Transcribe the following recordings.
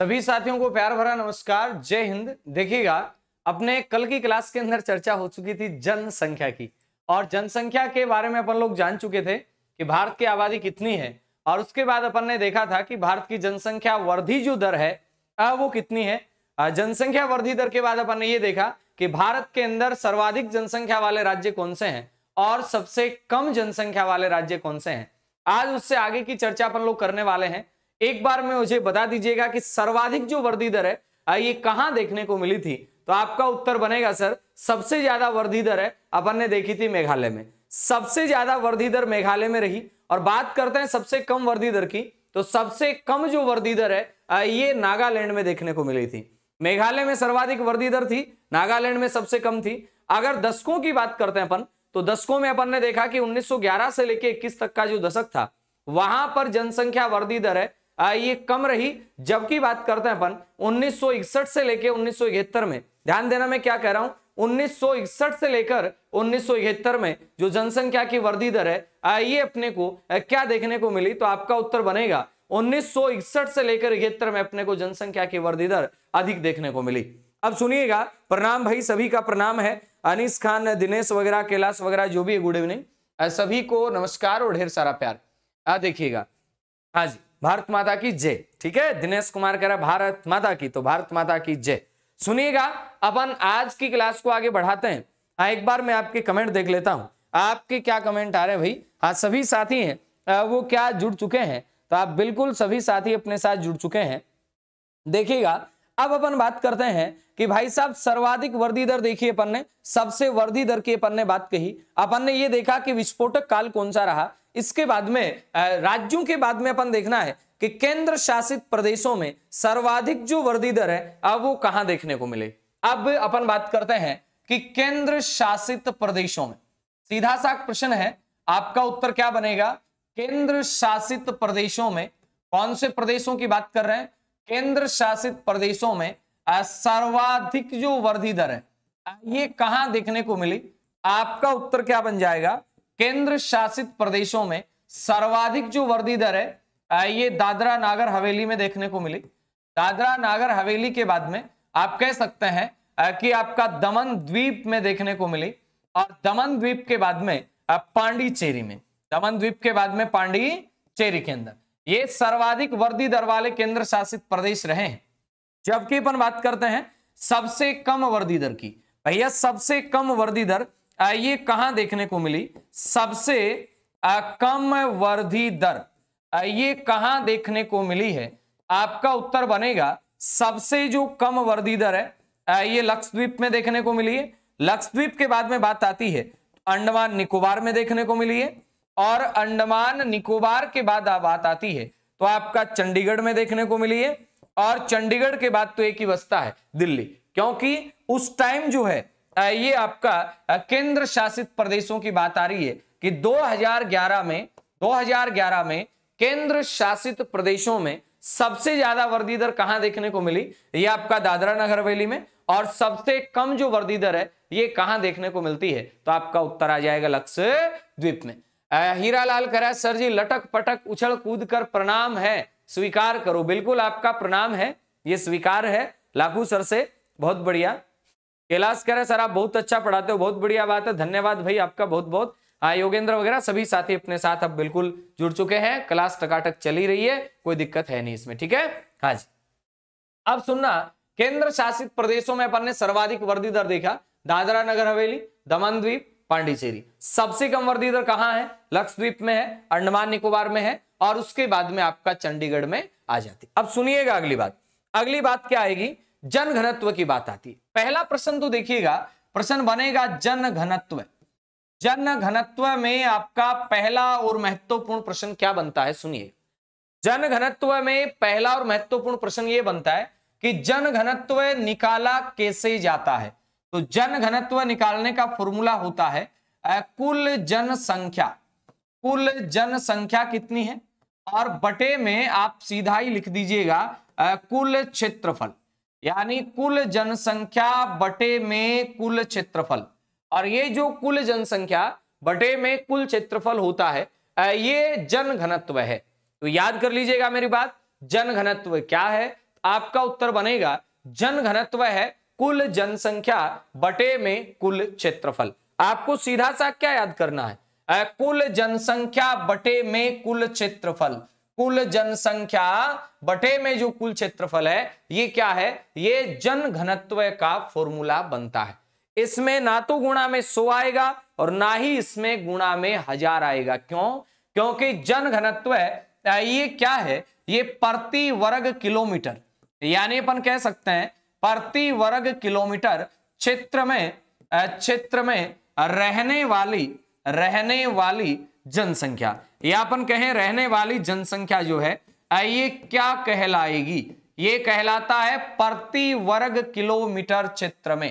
सभी साथियों को प्यार भरा नमस्कार जय हिंद देखिएगा अपने कल की क्लास के अंदर चर्चा हो चुकी थी जनसंख्या की और जनसंख्या के बारे में अपन लोग जान चुके थे कि भारत की आबादी कितनी है और उसके बाद अपन ने देखा था कि भारत की जनसंख्या वृद्धि जो दर है वो कितनी है जनसंख्या वृद्धि दर के बाद अपन ने ये देखा कि भारत के अंदर सर्वाधिक जनसंख्या वाले राज्य कौन से हैं और सबसे कम जनसंख्या वाले राज्य कौन से हैं आज उससे आगे की चर्चा अपन लोग करने वाले हैं एक बार में मुझे बता दीजिएगा कि सर्वाधिक जो वृद्धि दर है ये कहां देखने को मिली थी तो आपका उत्तर बनेगा सर सबसे ज्यादा वृद्धि दर है अपन ने देखी थी मेघालय में सबसे ज्यादा वृद्धि दर मेघालय में रही और बात करते हैं सबसे कम वृद्धि दर की तो सबसे कम जो वृद्धि दर है ये नागालैंड में देखने को मिली थी मेघालय में सर्वाधिक वृद्धि दर थी नागालैंड में सबसे कम थी अगर दशकों की बात करते हैं अपन तो दशकों में अपन ने देखा कि 1911 से लेकर 21 तक का जो दशक था वहां पर जनसंख्या वृद्धि दर है ये कम रही जबकि बात करते हैं अपन 1961 से लेकर उन्नीस में ध्यान देना मैं क्या कह रहा हूं 1961 से लेकर उन्नीस में जो जनसंख्या की वृद्धि दर है ये अपने को क्या देखने को मिली तो आपका उत्तर बनेगा 1961 से लेकर इकहत्तर में अपने को जनसंख्या की वृद्धि दर अधिक देखने को मिली अब सुनिएगा प्रणाम भाई सभी का प्रणाम है अनिस खान दिनेश वगैरह कैलाश वगैरह जो भी है गुड इवनिंग सभी को नमस्कार और ढेर सारा प्यार देखिएगा हाँ जी भारत माता की जय ठीक है दिनेश कुमार कह रहा भारत माता की तो भारत माता की जय सुनिएगा अपन आज की क्लास को आगे बढ़ाते हैं आ, हाँ, एक बार मैं आपके कमेंट देख लेता हूं आपके क्या कमेंट आ रहे हैं भाई हाँ सभी साथी हैं वो क्या जुड़ चुके हैं तो आप बिल्कुल सभी साथी अपने साथ जुड़ चुके हैं देखिएगा अब अपन बात करते हैं कि भाई साहब सर्वाधिक वर्दी दर देखिए अपन ने सबसे वर्दी दर की अपन ने बात कही अपन ने ये देखा कि विस्फोटक काल कौन सा रहा इसके बाद में राज्यों के बाद में अपन देखना है कि केंद्र शासित प्रदेशों में सर्वाधिक जो वर्दी दर है अब वो कहां देखने को मिले अब अपन बात करते हैं कि केंद्र शासित प्रदेशों में सीधा सा प्रश्न है आपका उत्तर क्या बनेगा केंद्र शासित प्रदेशों में कौन से प्रदेशों की बात कर रहे हैं केंद्र शासित प्रदेशों में सर्वाधिक जो वृद्धि दर है ये कहां देखने को मिली आपका उत्तर क्या बन जाएगा केंद्र शासित प्रदेशों में सर्वाधिक जो वृद्धि दर है ये दादरा नागर हवेली में देखने को मिली दादरा नागर हवेली के बाद में आप कह सकते हैं कि आपका दमन द्वीप में देखने को मिली और दमन द्वीप के बाद में पांडिचेरी में दमन द्वीप के बाद में पांडिचेरी के अंदर ये सर्वाधिक वर्दी दर वाले केंद्र शासित प्रदेश रहे हैं जबकि अपन बात करते हैं सबसे कम वर्दी दर की भैया सबसे कम वर्दी दर ये कहां देखने को मिली सबसे कम वर्दी दर ये कहां देखने को मिली है आपका उत्तर बनेगा सबसे जो कम वर्दी दर है ये लक्षद्वीप में देखने को मिली है लक्षद्वीप के बाद में बात आती है अंडमान निकोबार में देखने को मिली है और अंडमान निकोबार के बाद बात आती है तो आपका चंडीगढ़ में देखने को मिली है और चंडीगढ़ के बाद तो एक ही वस्ता है दिल्ली क्योंकि उस टाइम जो है ये आपका केंद्र शासित प्रदेशों की बात आ रही है कि 2011 में 2011 में केंद्र शासित प्रदेशों में सबसे ज्यादा वृद्धि दर कहां देखने को मिली ये आपका दादरा नगर हवेली में और सबसे कम जो वृद्धि दर है ये कहां देखने को मिलती है तो आपका उत्तर आ जाएगा लक्ष्य द्वीप में हीरा लाल करा सर जी लटक पटक उछल कूद कर प्रणाम है स्वीकार करो बिल्कुल आपका प्रणाम है ये स्वीकार है लाखू सर से बहुत बढ़िया कैलाश कह रहे सर आप बहुत अच्छा पढ़ाते हो बहुत बढ़िया बात है धन्यवाद भाई आपका बहुत बहुत हाँ योगेंद्र वगैरह सभी साथी अपने साथ अब बिल्कुल जुड़ चुके हैं क्लास टकाटक चली रही है कोई दिक्कत है नहीं इसमें ठीक है हाँ जी अब सुनना केंद्र शासित प्रदेशों में अपन ने सर्वाधिक वृद्धि दर देखा दादरा नगर हवेली दमन द्वीप पांडिचेरी सबसे कम वर्दी इधर कहां है लक्षद्वीप में है अंडमान निकोबार में है और उसके बाद में आपका चंडीगढ़ में आ जाती अब सुनिएगा अगली बात अगली बात क्या आएगी जन घनत्व की बात आती है पहला प्रश्न तो देखिएगा प्रश्न बनेगा जन घनत्व जन घनत्व में आपका पहला और महत्वपूर्ण प्रश्न क्या बनता है सुनिए जन घनत्व में पहला और महत्वपूर्ण प्रश्न यह बनता है कि जन घनत्व निकाला कैसे जाता है तो जन घनत्व निकालने का फॉर्मूला होता है कुल जनसंख्या कुल जनसंख्या कितनी है और बटे में आप सीधा ही लिख दीजिएगा कुल क्षेत्रफल यानी कुल जनसंख्या बटे में कुल क्षेत्रफल और ये जो कुल जनसंख्या बटे में कुल क्षेत्रफल होता है ये जन घनत्व है तो याद कर लीजिएगा मेरी बात जन घनत्व क्या है आपका उत्तर बनेगा जन घनत्व है कुल जनसंख्या बटे में कुल क्षेत्रफल आपको सीधा सा क्या याद करना है आ, कुल जनसंख्या बटे में कुल क्षेत्रफल कुल जनसंख्या बटे में जो कुल क्षेत्रफल है ये क्या है ये जन घनत्व का फॉर्मूला बनता है इसमें ना तो गुणा में सो आएगा और ना ही इसमें गुणा में हजार आएगा क्यों क्योंकि जन घनत्व ये क्या है ये प्रति वर्ग किलोमीटर यानी अपन कह सकते हैं प्रति वर्ग किलोमीटर क्षेत्र में क्षेत्र में रहने वाली रहने वाली जनसंख्या या अपन कहें रहने वाली जनसंख्या जो है ये क्या कहलाएगी ये कहलाता है प्रति वर्ग किलोमीटर क्षेत्र में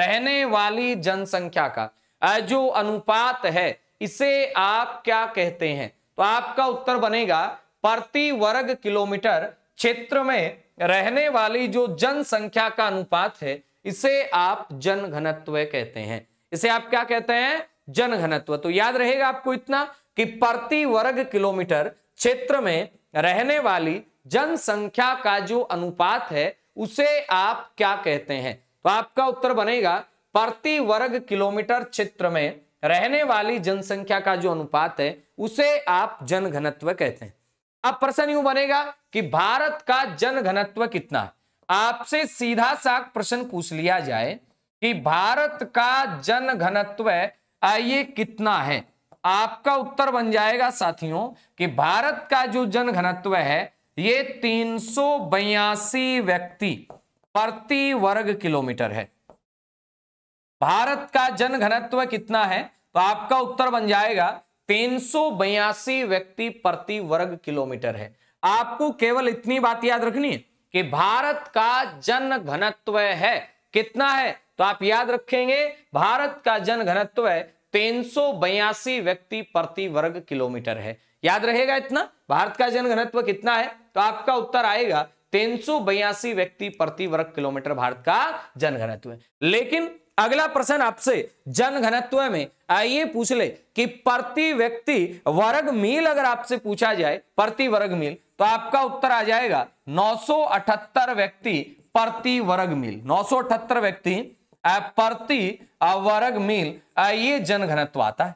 रहने वाली जनसंख्या का जो अनुपात है इसे आप क्या कहते हैं तो आपका उत्तर बनेगा प्रति वर्ग किलोमीटर क्षेत्र में रहने वाली जो जनसंख्या का अनुपात है इसे आप जन घनत्व कहते हैं इसे आप क्या कहते हैं जन घनत्व तो याद रहेगा आपको इतना कि प्रति वर्ग किलोमीटर क्षेत्र में रहने वाली जनसंख्या का जो अनुपात है उसे आप क्या कहते हैं तो आपका उत्तर बनेगा प्रति वर्ग किलोमीटर क्षेत्र में रहने वाली जनसंख्या का जो अनुपात है उसे आप जन घनत्व कहते हैं अब प्रश्न यूं बनेगा कि भारत का जन घनत्व कितना है आपसे सीधा सा प्रश्न पूछ लिया जाए कि भारत का जन घनत्व आइए कितना है आपका उत्तर बन जाएगा साथियों कि भारत का जो जन घनत्व है ये तीन व्यक्ति प्रति वर्ग किलोमीटर है भारत का जन घनत्व कितना है तो आपका उत्तर बन जाएगा तीन व्यक्ति प्रति वर्ग किलोमीटर है आपको केवल इतनी बात याद रखनी है कि भारत का जन घनत्व है कितना है तो आप याद रखेंगे भारत का जन घनत्व है तीन व्यक्ति प्रति वर्ग किलोमीटर है याद रहेगा इतना भारत का जन घनत्व कितना है तो आपका उत्तर आएगा तीन व्यक्ति प्रति वर्ग किलोमीटर भारत का जन घनत्व है लेकिन अगला प्रश्न आपसे जन घनत्व में आइए पूछ ले कि प्रति व्यक्ति वर्ग मील अगर आपसे पूछा जाए प्रति वर्ग मील तो आपका उत्तर आ जाएगा 978 व्यक्ति प्रति वर्ग मील 978 व्यक्ति प्रति वर्ग मील ये जन घनत्व आता है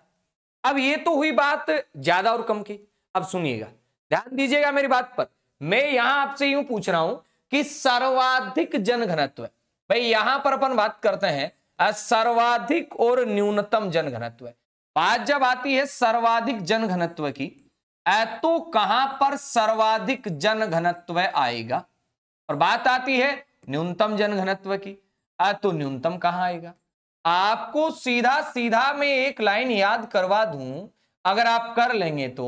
अब ये तो हुई बात ज्यादा और कम की अब सुनिएगा ध्यान दीजिएगा मेरी बात पर मैं यहां आपसे यूं पूछ रहा हूं कि सर्वाधिक जन भाई यहां पर अपन बात करते हैं सर्वाधिक और न्यूनतम जनघनत्व बात जब आती है सर्वाधिक जनघनत्व की तो कहां पर सर्वाधिक जनघनत्व आएगा और बात आती है न्यूनतम जनघनत्व की तो न्यूनतम कहां आएगा आपको सीधा सीधा मैं एक लाइन याद करवा दूं अगर आप कर लेंगे तो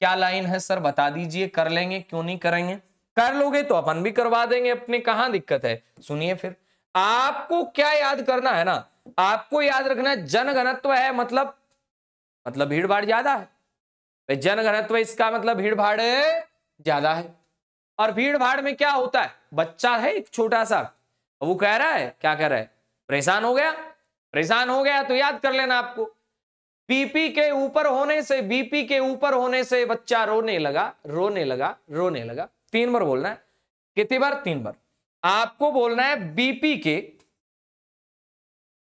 क्या लाइन है सर बता दीजिए कर लेंगे क्यों नहीं करेंगे कर लोगे तो अपन भी करवा देंगे अपने कहां दिक्कत है सुनिए फिर आपको क्या याद करना है ना आपको याद रखना है जनघनत्व है मतलब मतलब भीड़ भाड़ ज्यादा है जनघनत्व इसका मतलब भीड़ भाड़ ज्यादा है और भीड़ भाड़ में क्या होता है बच्चा है एक छोटा सा वो कह रहा है क्या कह रहा है परेशान हो गया परेशान हो गया तो याद कर लेना आपको बीपी के ऊपर होने से बीपी के ऊपर होने से बच्चा रोने लगा रोने लगा रोने लगा तीन बार बोलना है कितनी बार तीन बार आपको बोलना है बीपी के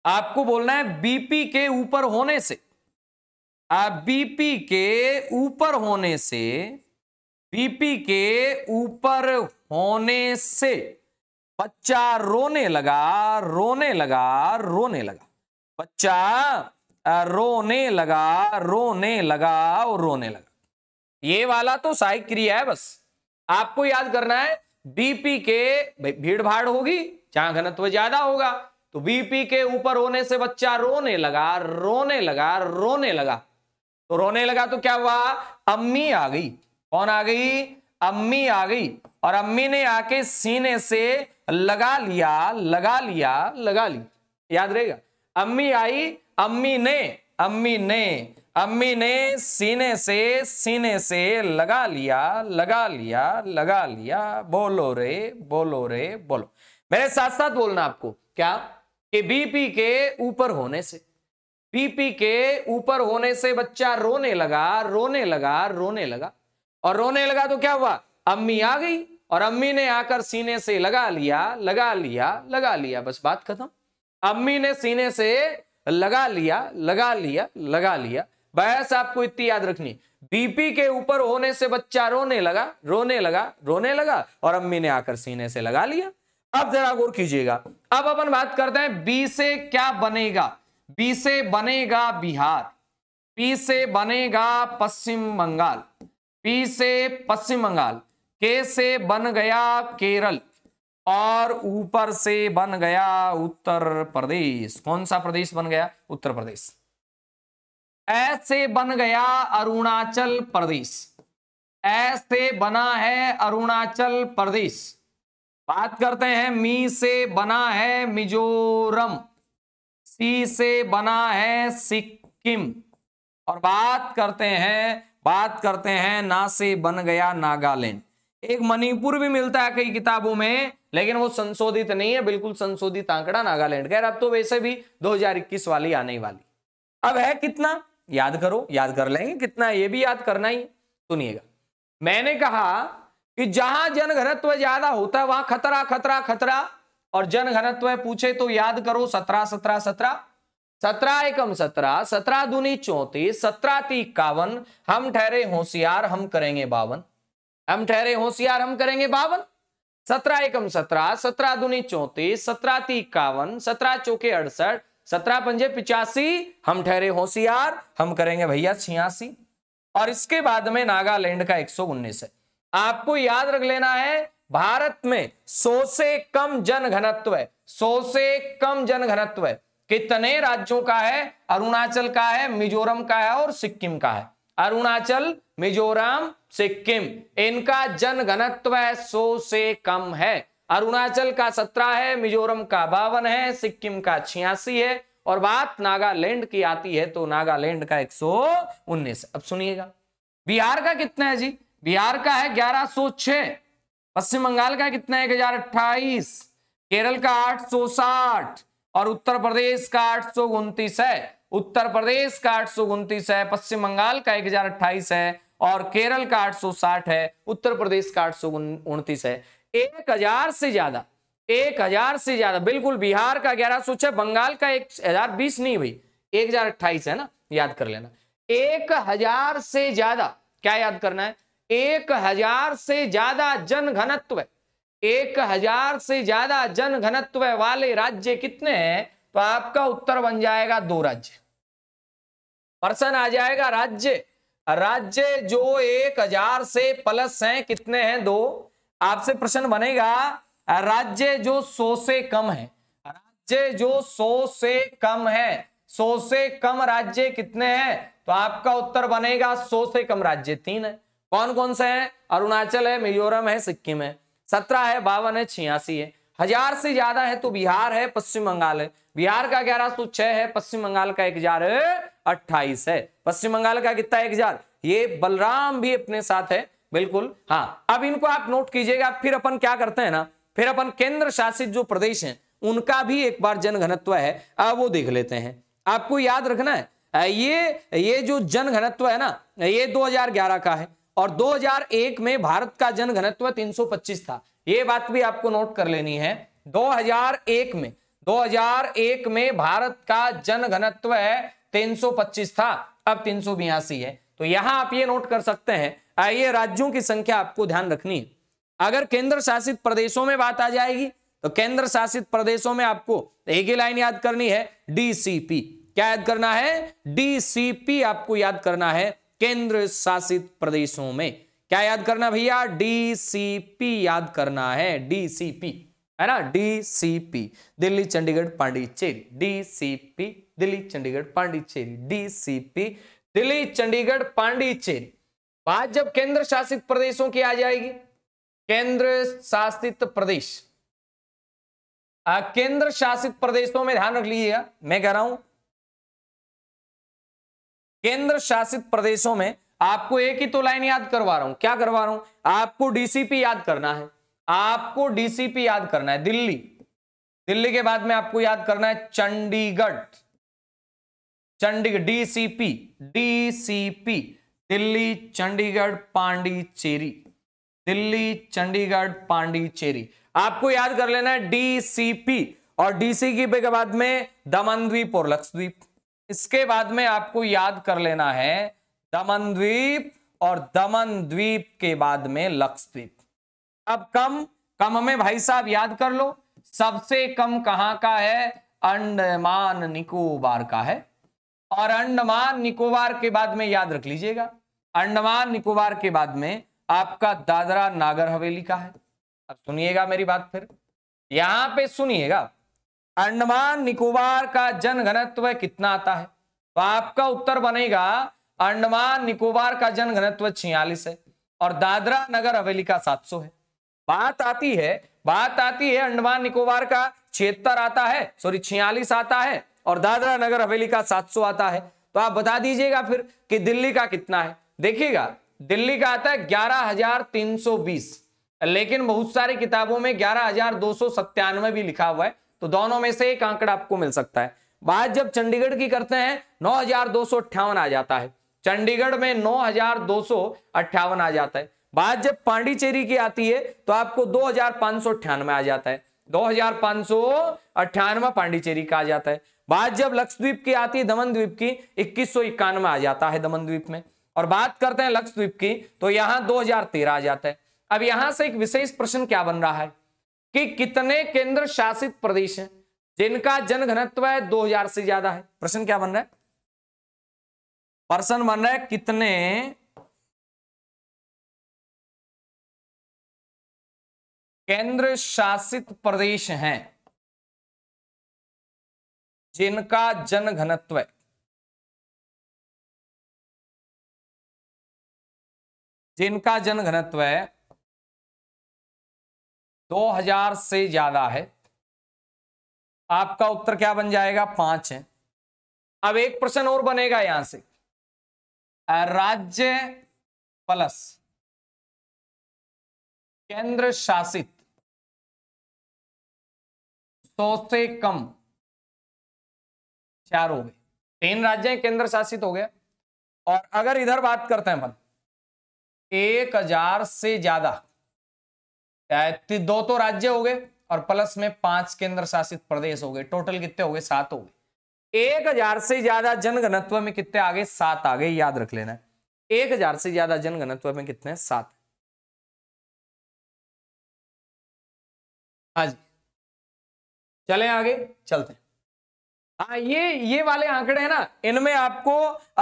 आपको बोलना है बीपी के ऊपर होने से आप बीपी के ऊपर होने से बीपी के ऊपर होने से बच्चा रोने लगा रोने लगा रोने लगा बच्चा रोने लगा रोने लगा और रोने लगा ये वाला तो सहायक क्रिया है बस आपको याद करना है बीपी के भीड़ भाड़ होगी जहां घनत्व ज्यादा होगा तो बीपी के ऊपर होने से बच्चा रोने लगा रोने लगा रोने लगा तो रोने लगा तो क्या हुआ अम्मी आ गई कौन आ गई अम्मी आ गई और अम्मी ने आके सीने से लगा लिया लगा लिया लगा ली याद रहेगा अम्मी आई अम्मी ने अम्मी ने अम्मी ने सीने से सीने से लगा लिया लगा लिया लगा लिया बोलो रे बोलो रे बोलो मेरे साथ साथ बोलना आपको क्या कि बीपी के ऊपर होने से बीपी के ऊपर होने से बच्चा रोने लगा रोने लगा रोने लगा और रोने लगा तो क्या हुआ अम्मी आ गई और अम्मी ने आकर सीने से लगा लिया लगा लिया लगा लिया बस बात खत्म अम्मी ने सीने से लगा लिया लगा लिया लगा लिया बयास आपको इतनी याद रखनी बीपी के ऊपर होने से बच्चा रोने लगा रोने लगा रोने लगा और अम्मी ने आकर सीने से लगा लिया अब जरा गौर कीजिएगा अब अपन बात करते हैं बी से क्या बनेगा बी से बनेगा बिहार पी से बनेगा पश्चिम बंगाल पी से पश्चिम बंगाल के से बन गया केरल और ऊपर से बन गया उत्तर प्रदेश कौन सा प्रदेश बन गया उत्तर प्रदेश ऐसे बन गया अरुणाचल प्रदेश ऐसे बना है अरुणाचल प्रदेश बात करते हैं मी से बना है मिजोरम सी से बना है सिक्किम और बात करते हैं बात करते हैं ना से बन गया नागालैंड एक मणिपुर भी मिलता है कई किताबों में लेकिन वो संशोधित नहीं है बिल्कुल संशोधित आंकड़ा नागालैंड का अब तो वैसे भी 2021 वाली आने वाली अब है कितना याद करो याद कर लेंगे कितना ये भी याद करना ही सुनिएगा मैंने कहा कि जहां जन घनत्व ज्यादा होता है वहां खतरा खतरा खतरा और जन घनत्व पूछे तो याद करो सत्रह सत्रह सत्रह सत्रह एकम सत्रह सत्रह दुनी चौंतीस सत्रह ती इक्यावन हम ठहरे होशियार हम करेंगे बावन हम ठहरे होशियार हम करेंगे बावन सत्रह एकम सत्रह सत्रह दुनी चौंतीस सत्रह ती इक्यावन सत्रह चौके अड़सठ सत्रह पंजे पिचासी हम ठहरे होशियार हम करेंगे भैया छियासी और इसके बाद में नागालैंड का एक है आपको याद रख लेना है भारत में सौ से कम जन घनत्व है सौ से कम जन घनत्व है कितने राज्यों का है अरुणाचल का है मिजोरम का है और सिक्किम का है अरुणाचल मिजोरम सिक्किम इनका जन घनत्व सौ से कम है अरुणाचल का सत्रह है मिजोरम का बावन है सिक्किम का छियासी है और बात नागालैंड की आती है तो नागालैंड का एक अब सुनिएगा बिहार का कितना है जी बिहार का है 1106 पश्चिम बंगाल का कितना है एक केरल का 860 और उत्तर प्रदेश का आठ है उत्तर प्रदेश का आठ है पश्चिम बंगाल का एक है और केरल का 860 है उत्तर प्रदेश का आठ है एक हजार से ज्यादा एक हजार से ज्यादा बिल्कुल बिहार का ग्यारह सौ छह बंगाल का एक हजार बीस नहीं भाई एक हजार अट्ठाईस है ना याद कर लेना एक हजार से ज्यादा क्या याद करना है एक हजार से ज्यादा जन घनत्व एक हजार से ज्यादा जन घनत्व वाले राज्य कितने हैं तो आपका उत्तर बन जाएगा दो राज्य पर्सन आ जाएगा राज्य राज्य जो एक हजार से प्लस हैं कितने हैं दो आपसे प्रश्न बनेगा राज्य जो सौ से कम है राज्य जो सौ से कम है सौ से कम राज्य कितने हैं तो आपका उत्तर बनेगा सौ से कम राज्य तीन है कौन कौन से हैं अरुणाचल है मिजोरम है सिक्किम है सत्रह है बावन है छियासी है हजार से ज्यादा है तो बिहार है पश्चिम बंगाल है बिहार का ग्यारह सौ छह है पश्चिम बंगाल का एक हजार अट्ठाईस है पश्चिम बंगाल का कितना एक हजार ये बलराम भी अपने साथ है बिल्कुल हाँ अब इनको आप नोट कीजिएगा फिर अपन क्या करते हैं ना फिर अपन केंद्र शासित जो प्रदेश हैं उनका भी एक बार जनघनत्व है आ, वो देख लेते हैं आपको याद रखना है ये ये जो जनघनत्व है ना ये 2011 का है और 2001 में भारत का जनघनत्व 325 था ये बात भी आपको नोट कर लेनी है 2001 में 2001 में भारत का जनघनत्व है 325 था अब तीन है तो यहां आप ये नोट कर सकते हैं आइए राज्यों की संख्या आपको ध्यान रखनी है अगर केंद्र शासित प्रदेशों में बात आ जाएगी तो केंद्र शासित प्रदेशों में आपको एक ही लाइन याद करनी है डीसीपी क्या याद करना है डीसीपी आपको याद करना है केंद्र शासित प्रदेशों में क्या याद करना भैया डीसीपी याद करना है डीसीपी है ना DCP Delhi Chandigarh Pondicherry DCP Delhi Chandigarh Pondicherry DCP Delhi Chandigarh Pondicherry बात जब केंद्र शासित प्रदेशों की आ जाएगी केंद्र शासित प्रदेश केंद्र शासित प्रदेशों में ध्यान रख लीजिएगा मैं कह रहा हूं केंद्र शासित प्रदेशों में आपको एक ही तो लाइन याद करवा रहा हूं क्या करवा रहा हूं आपको डीसीपी याद करना है आपको डीसीपी याद करना है दिल्ली दिल्ली के बाद में आपको याद करना है चंडीगढ़ चंडीगढ़ डीसीपी डीसीपी दिल्ली चंडीगढ़ पांडिचेरी दिल्ली चंडीगढ़ पांडिचेरी आपको याद कर लेना है डीसीपी और डीसी की के बाद में दमन द्वीप और लक्षद्वीप इसके बाद में आपको याद कर लेना है दमन द्वीप और दमन द्वीप के बाद में लक्षद्वीप अब कम कम हमें भाई साहब याद कर लो सबसे कम कहां का है अंडमान निकोबार का है और अंडमान निकोबार के बाद में याद रख लीजिएगा अंडमान निकोबार के बाद में आपका दादरा नागर हवेली का है अब सुनिएगा मेरी बात फिर यहां पे सुनिएगा अंडमान निकोबार का जनघनत्व कितना आता है तो आपका उत्तर बनेगा अंडमान निकोबार का जनघनत्व छियालीस है और दादरा नगर हवेली का सात है बात आती है बात आती है अंडमान निकोबार का छिहत्तर आता है सॉरी छियालीस आता है और दादरा नगर हवेली का 700 आता है तो आप बता दीजिएगा फिर कि दिल्ली का कितना है देखिएगा दिल्ली का आता है ग्यारह हजार तीन सौ बीस लेकिन बहुत सारी किताबों में ग्यारह हजार दो सौ सत्तानवे भी लिखा हुआ है तो दोनों में से एक आंकड़ा आपको मिल सकता है बात जब चंडीगढ़ की करते हैं नौ हजार दो सौ अट्ठावन आ जाता है चंडीगढ़ में नौ हजार दो सौ अट्ठावन आ जाता है बात जब पांडिचेरी की आती है तो आपको दो हजार पांच सौ अट्ठानवे आ जाता है दो हजार पांच सौ अट्ठानवे पांडिचेरी का आ जाता है बात जब लक्षद्वीप की आती है दमन द्वीप की इक्कीस सौ इक्यानवे आ जाता है दमन द्वीप में और बात करते हैं लक्षद्वीप की तो यहां 2013 आ जाता है अब यहां से एक विशेष प्रश्न क्या बन रहा है कि कितने केंद्र शासित प्रदेश हैं जिनका जनघनत्व घनत्व है 2000 से ज्यादा है प्रश्न क्या बन रहा है प्रश्न बन रहा है कितने केंद्र शासित प्रदेश हैं जिनका जनघनत्व है जिनका जन घनत्व है 2000 से ज्यादा है आपका उत्तर क्या बन जाएगा पांच है अब एक प्रश्न और बनेगा यहां से राज्य प्लस केंद्र शासित सौ से कम चार हो गए तीन राज्य केंद्र शासित हो गए और अगर इधर बात करते हैं अपन एक हजार से ज्यादा दो तो राज्य हो गए और प्लस में पांच केंद्र शासित प्रदेश हो गए टोटल कितने हो गए सात हो गए एक हजार से ज्यादा जनघनत्व में कितने आ गए सात आ गए याद रख लेना एक हजार से ज्यादा जनगणत्व में कितने सात हाँ जी चले आगे चलते हैं हाँ ये ये वाले आंकड़े हैं ना इनमें आपको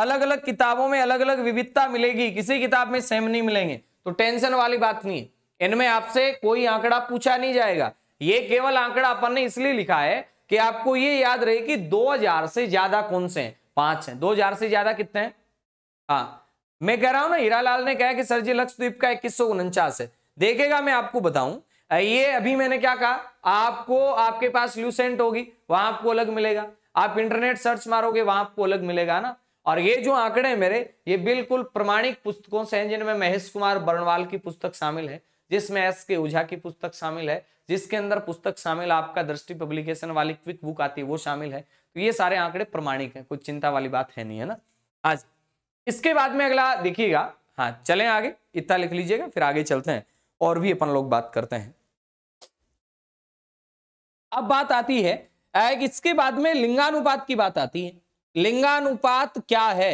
अलग अलग किताबों में अलग अलग विविधता मिलेगी किसी किताब में सेम नहीं मिलेंगे तो टेंशन वाली बात नहीं है इनमें आपसे कोई आंकड़ा पूछा नहीं जाएगा ये केवल आंकड़ा अपन ने इसलिए लिखा है कि आपको ये याद रहे कि 2000 से ज्यादा कौन से हैं पांच हैं 2000 से ज्यादा कितने हैं हाँ मैं कह रहा हूं ना हीरालाल ने कहा कि सर जी लक्षद्वीप का इक्कीस सौ है देखेगा मैं आपको बताऊं ये अभी मैंने क्या कहा आपको आपके पास ल्यूसेंट होगी वहां आपको अलग मिलेगा आप इंटरनेट सर्च मारोगे वहां आपको अलग मिलेगा ना और ये जो आंकड़े हैं मेरे ये बिल्कुल प्रमाणिक पुस्तकों से हैं जिनमें महेश कुमार बर्णवाल की पुस्तक शामिल है जिसमें एस के ओझा की पुस्तक शामिल है जिसके अंदर पुस्तक शामिल आपका दृष्टि पब्लिकेशन वाली क्विक बुक आती है वो शामिल है तो ये सारे आंकड़े प्रमाणिक है कोई चिंता वाली बात है नहीं है ना आज हाँ इसके बाद में अगला देखिएगा हाँ चले आगे इतना लिख लीजिएगा फिर आगे चलते हैं और भी अपन लोग बात करते हैं अब बात आती है इसके बाद में लिंगानुपात की बात आती है लिंगानुपात क्या है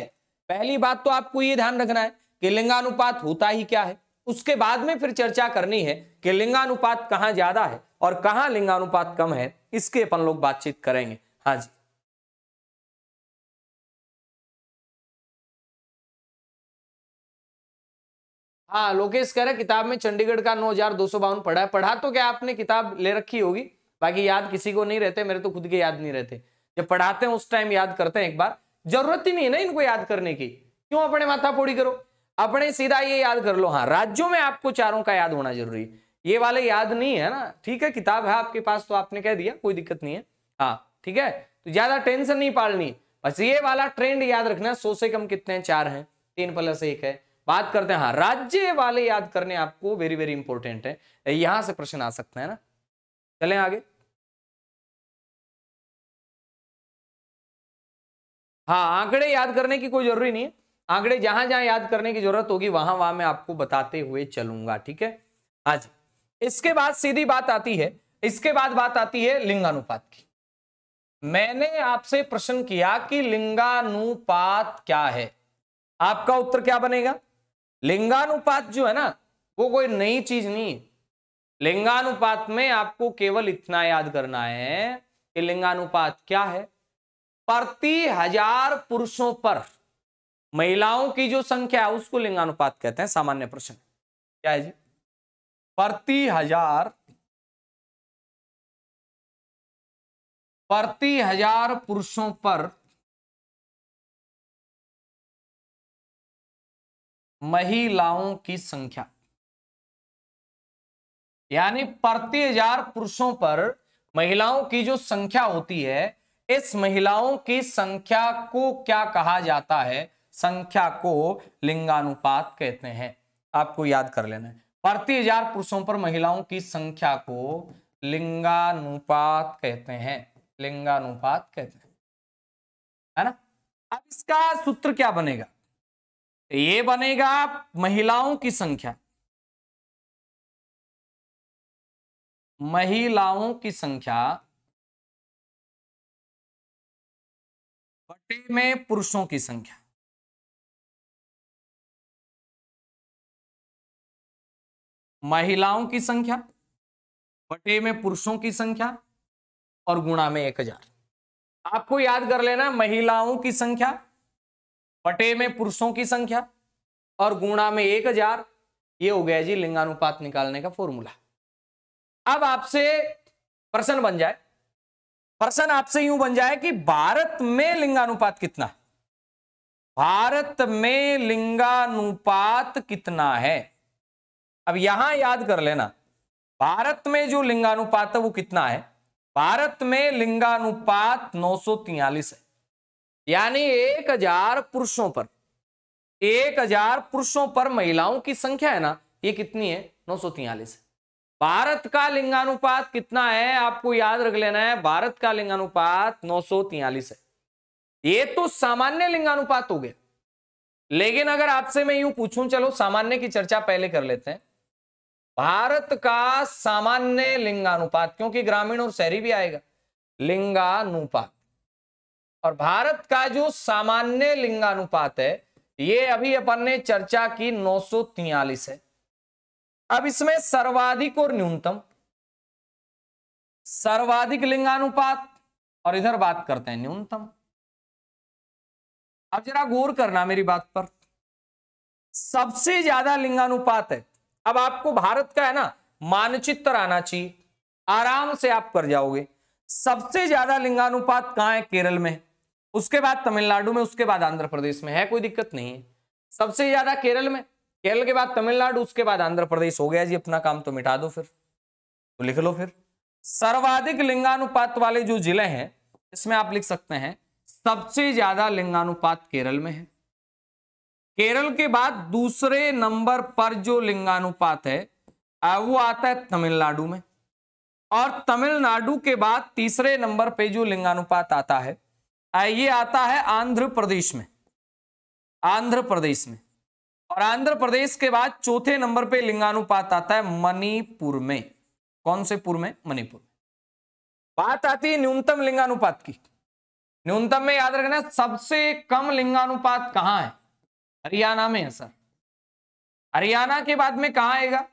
पहली बात तो आपको ये ध्यान रखना है कि लिंगानुपात होता ही क्या है उसके बाद में फिर चर्चा करनी है कि लिंगानुपात कहां ज्यादा है और कहां लिंगानुपात कम है इसके अपन लोग बातचीत करेंगे हाँ जी हाँ लोकेश कह रहे किताब में चंडीगढ़ का नौ हजार दो सौ बावन पढ़ा है पढ़ा तो क्या आपने किताब ले रखी होगी बाकी याद किसी को नहीं रहते मेरे तो खुद के याद नहीं रहते जब पढ़ाते हैं उस टाइम याद करते हैं एक बार जरूरत ही नहीं है ना इनको याद करने की क्यों अपने माथा पोड़ी करो अपने सीधा ये याद कर लो हाँ राज्यों में आपको चारों का याद होना जरूरी है ये वाले याद नहीं है ना ठीक है किताब है आपके पास तो आपने कह दिया कोई दिक्कत नहीं है हाँ ठीक है तो ज्यादा टेंशन नहीं पालनी बस ये वाला ट्रेंड याद रखना सौ से कम कितने चार हैं तीन प्लस एक है बात करते हैं हाँ राज्य वाले याद करने आपको वेरी वेरी इंपॉर्टेंट है यहां से प्रश्न आ सकते हैं ना चले आगे हाँ आंकड़े याद करने की कोई जरूरी नहीं है आंकड़े जहां जहां याद करने की जरूरत होगी वहां वहां मैं आपको बताते हुए चलूंगा ठीक है आज हाँ इसके बाद सीधी बात आती है इसके बाद बात आती है लिंगानुपात की मैंने आपसे प्रश्न किया कि लिंगानुपात क्या है आपका उत्तर क्या बनेगा लिंगानुपात जो है ना वो कोई नई चीज नहीं है लिंगानुपात में आपको केवल इतना याद करना है कि लिंगानुपात क्या है प्रति हजार पुरुषों पर महिलाओं की जो संख्या है उसको लिंगानुपात कहते हैं सामान्य प्रश्न क्या है जी प्रति हजार प्रति हजार पुरुषों पर महिलाओं की संख्या यानी प्रति हजार पुरुषों पर महिलाओं की जो संख्या होती है इस महिलाओं की संख्या को क्या कहा जाता है संख्या को लिंगानुपात कहते हैं आपको याद कर लेना है प्रति हजार पुरुषों पर महिलाओं की संख्या को लिंगानुपात कहते हैं लिंगानुपात कहते हैं है ना अब इसका सूत्र क्या बनेगा ये बनेगा महिलाओं की संख्या महिलाओं की संख्या फैक्ट्री में पुरुषों की संख्या महिलाओं की संख्या बटे में पुरुषों की संख्या और गुणा में एक हजार आपको याद कर लेना महिलाओं की संख्या बटे में पुरुषों की संख्या और गुणा में एक हजार ये हो गया जी लिंगानुपात निकालने का फॉर्मूला अब आपसे प्रश्न बन जाए प्रश्न आपसे यूं बन जाए कि भारत में लिंगानुपात कितना है भारत में लिंगानुपात कितना है अब यहां याद कर लेना भारत में जो लिंगानुपात है वो कितना है भारत में लिंगानुपात नौ है यानी एक हजार पुरुषों पर एक हजार पुरुषों पर महिलाओं की संख्या है ना ये कितनी है नौ सौ तिहालीस भारत का लिंगानुपात कितना है आपको याद रख लेना है भारत का लिंगानुपात नौ है ये तो सामान्य लिंगानुपात हो गया लेकिन अगर आपसे मैं यूं पूछूं चलो सामान्य की चर्चा पहले कर लेते हैं भारत का सामान्य लिंगानुपात क्योंकि ग्रामीण और शहरी भी आएगा लिंगानुपात और भारत का जो सामान्य लिंगानुपात है ये अभी अपन ने चर्चा की नौ है अब इसमें सर्वाधिक और न्यूनतम सर्वाधिक लिंगानुपात और इधर बात करते हैं न्यूनतम अब जरा गौर करना मेरी बात पर सबसे ज्यादा लिंगानुपात है अब आपको भारत का है ना मानचित्र आना चाहिए आराम से आप कर जाओगे सबसे ज्यादा लिंगानुपात कहां है केरल में उसके बाद तमिलनाडु में उसके बाद आंध्र प्रदेश में है कोई दिक्कत नहीं है सबसे ज्यादा केरल में केरल के बाद तमिलनाडु उसके बाद आंध्र प्रदेश हो गया जी अपना काम तो मिटा दो फिर तो लिख लो फिर सर्वाधिक लिंगानुपात वाले जो जिले हैं इसमें आप लिख सकते हैं सबसे ज्यादा लिंगानुपात केरल में है केरल के बाद दूसरे नंबर पर जो लिंगानुपात है वो आता है तमिलनाडु में और तमिलनाडु के बाद तीसरे नंबर पे जो लिंगानुपात आता है ये आता है आंध्र प्रदेश में आंध्र प्रदेश में और आंध्र प्रदेश के बाद चौथे नंबर पे लिंगानुपात आता है मणिपुर में कौन से पुर में मणिपुर बात आती है न्यूनतम लिंगानुपात की न्यूनतम में याद रखना सबसे कम लिंगानुपात कहां है हरियाणा में है सर हरियाणा के बाद में कहा आएगा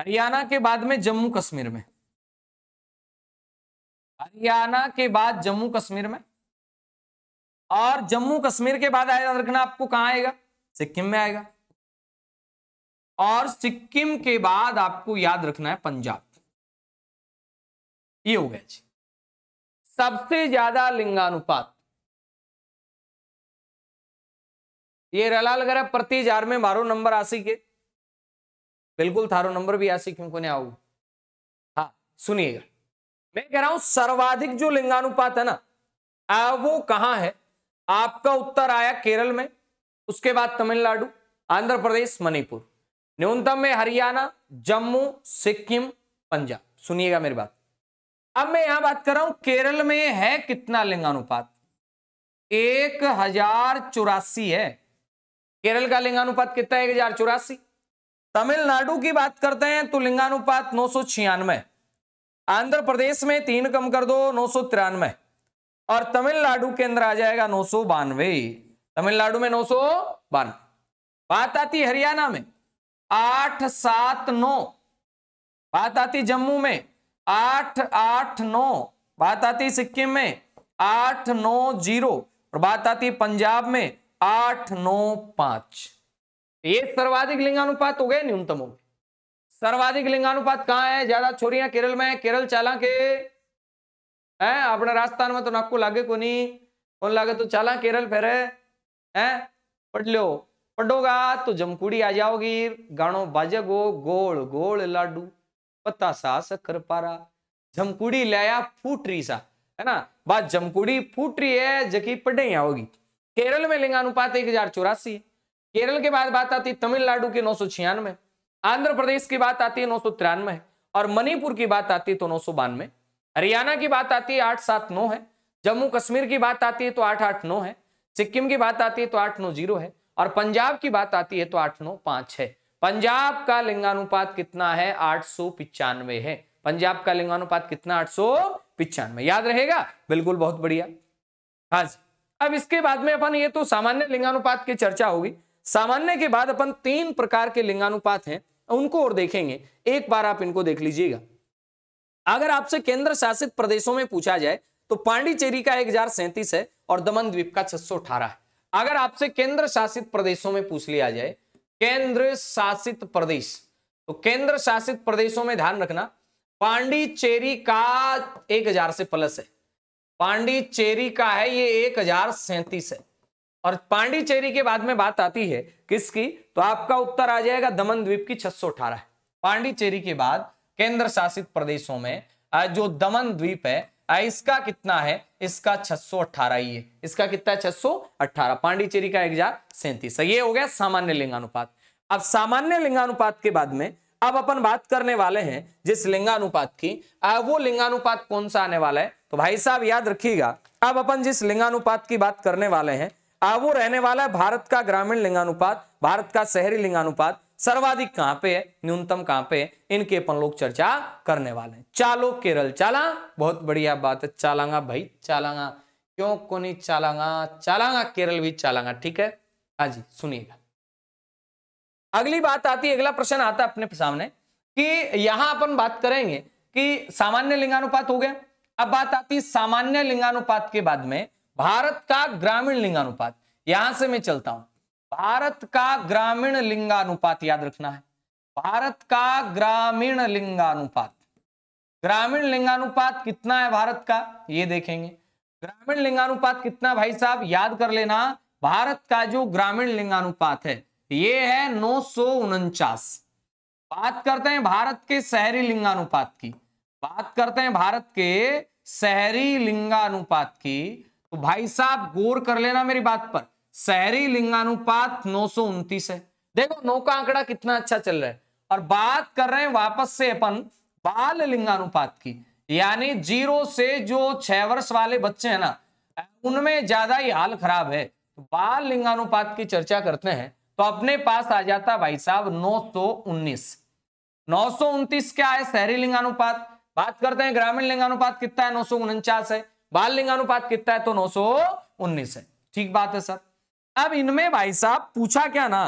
हरियाणा के बाद में जम्मू कश्मीर में हरियाणा के बाद जम्मू कश्मीर में और जम्मू कश्मीर के बाद याद रखना आपको कहां आएगा सिक्किम में आएगा और सिक्किम के बाद आपको याद रखना है पंजाब ये हो गया जी सबसे ज्यादा लिंगानुपात ये रलाल कर प्रति जार में मारो नंबर आसी के बिल्कुल थारो नंबर भी आसी क्यों को नहीं आओ हाँ सुनिएगा मैं कह रहा हूं सर्वाधिक जो लिंगानुपात है ना आ, वो कहां है आपका उत्तर आया केरल में उसके बाद तमिलनाडु आंध्र प्रदेश मणिपुर न्यूनतम में हरियाणा जम्मू सिक्किम पंजाब सुनिएगा मेरी बात अब मैं यहां बात कर रहा हूं केरल में है कितना लिंगानुपात एक हजार चौरासी है केरल का लिंगानुपात कितना है एक हजार चौरासी तमिलनाडु की बात करते हैं तो लिंगानुपात नौ सौ छियानवे आंध्र प्रदेश में तीन कम कर दो नौ सौ तिरानवे और तमिलनाडु के अंदर आ जाएगा नौ सौ बानवे तमिलनाडु में नौ सौ बानवे बात आती है हरियाणा में आठ सात नौ बात आती जम्मू में आठ आठ नौ बात आती सिक्किम में आठ नौ जीरो और बात आती पंजाब में आठ नौ पांच ये सर्वाधिक लिंगानुपात हो गए न्यूनतम हो गए सर्वाधिक लिंगानुपात कहाँ है ज्यादा छोरियां केरल में है केरल चाला के है अपने राजस्थान में तो नाकू लागे को नहीं कौन लागे तो चाला केरल फेरे है पढ़ लो पढ़ोगा तो जमकुड़ी आ जाओगी गाणो बाजगो गोल गोल लाडू पत्ता सा कर पारा जमकुड़ी लाया फूटरी सा है ना बात जमकुड़ी फूटरी है जकी पढ़े आओगी केरल में लिंगानुपात एक हजार चौरासी केरल के बाद बात आती तमिलनाडु के नौ सौ छियानवे आंध्र प्रदेश की बात आती है नौ सौ तिरानवे और मणिपुर की बात आती है तो नौ सौ बानवे हरियाणा की बात आती है आठ सात नौ है जम्मू कश्मीर की बात आती है तो आठ आठ नौ है सिक्किम की बात आती है तो आठ नौ जीरो है और पंजाब की बात आती है तो आठ नौ पांच है पंजाब का लिंगानुपात कितना है आठ सौ पिचानवे है पंजाब का लिंगानुपात कितना आठ सौ पिचानवे याद रहेगा बिल्कुल बहुत बढ़िया हाँ जी अब इसके बाद में अपन ये तो सामान्य लिंगानुपात की चर्चा होगी सामान्य के बाद अपन तीन प्रकार के लिंगानुपात हैं उनको और देखेंगे एक बार आप इनको देख लीजिएगा अगर आपसे केंद्र शासित प्रदेशों में पूछा जाए तो पांडिचेरी का एक है और दमन द्वीप का छह है अगर आपसे केंद्र शासित प्रदेशों में पूछ लिया जाए केंद्र शासित प्रदेश तो केंद्र शासित प्रदेशों में ध्यान रखना पांडिचेरी का एक हजार से प्लस है पांडिचेरी का है ये एक हजार सैंतीस है और पांडिचेरी के बाद में बात आती है किसकी तो आपका उत्तर आ जाएगा दमन द्वीप की छह सौ अठारह पांडिचेरी के बाद केंद्र शासित प्रदेशों में जो दमन द्वीप है इसका कितना है इसका 618 ही है इसका कितना है 618 पांडिचेरी का एक हजार सैंतीस तो ये हो गया सामान्य लिंगानुपात अब सामान्य लिंगानुपात के बाद में अब अपन बात करने वाले हैं जिस लिंगानुपात की वो लिंगानुपात कौन सा आने वाला है तो भाई साहब याद रखिएगा अब अपन जिस लिंगानुपात की बात करने वाले हैं वो रहने वाला है भारत का ग्रामीण लिंगानुपात भारत का शहरी लिंगानुपात सर्वाधिक कहां पे न्यूनतम कहां पे इनके अपन लोग चर्चा करने वाले हैं चालो केरल चाला बहुत बढ़िया बात है चालांगा भाई चालांगा क्यों को नहीं चालांगा चालांगा केरल भी चालांगा ठीक है हाँ जी सुनिएगा अगली बात आती है अगला प्रश्न आता है अपने सामने कि यहां अपन बात करेंगे कि सामान्य लिंगानुपात हो गया अब बात आती है सामान्य लिंगानुपात के बाद में भारत का ग्रामीण लिंगानुपात यहां से मैं चलता हूं भारत का ग्रामीण लिंगानुपात याद रखना है भारत का ग्रामीण लिंगानुपात ग्रामीण लिंगानुपात कितना है भारत का ये देखेंगे ग्रामीण लिंगानुपात कितना भाई साहब याद कर लेना भारत का जो ग्रामीण लिंगानुपात है ये है नौ बात करते हैं भारत के शहरी लिंगानुपात की बात करते हैं भारत के शहरी लिंगानुपात की तो भाई साहब गौर कर लेना मेरी बात पर शहरी लिंगानुपात नौ है देखो नौ का आंकड़ा कितना अच्छा चल रहा है और बात कर रहे हैं वापस से अपन बाल लिंगानुपात की यानी जीरो से जो छह वर्ष वाले बच्चे हैं ना उनमें ज्यादा ही हाल खराब है तो बाल लिंगानुपात की चर्चा करते हैं तो अपने पास आ जाता भाई साहब नौ सौ उन्नीस नौ सौ उन्तीस क्या है शहरी लिंगानुपात बात करते हैं ग्रामीण लिंगानुपात कितना है नौ सौ उनचास है बाल लिंगानुपात कितना है तो नौ सौ उन्नीस है ठीक बात है सर अब इनमें भाई साहब पूछा क्या ना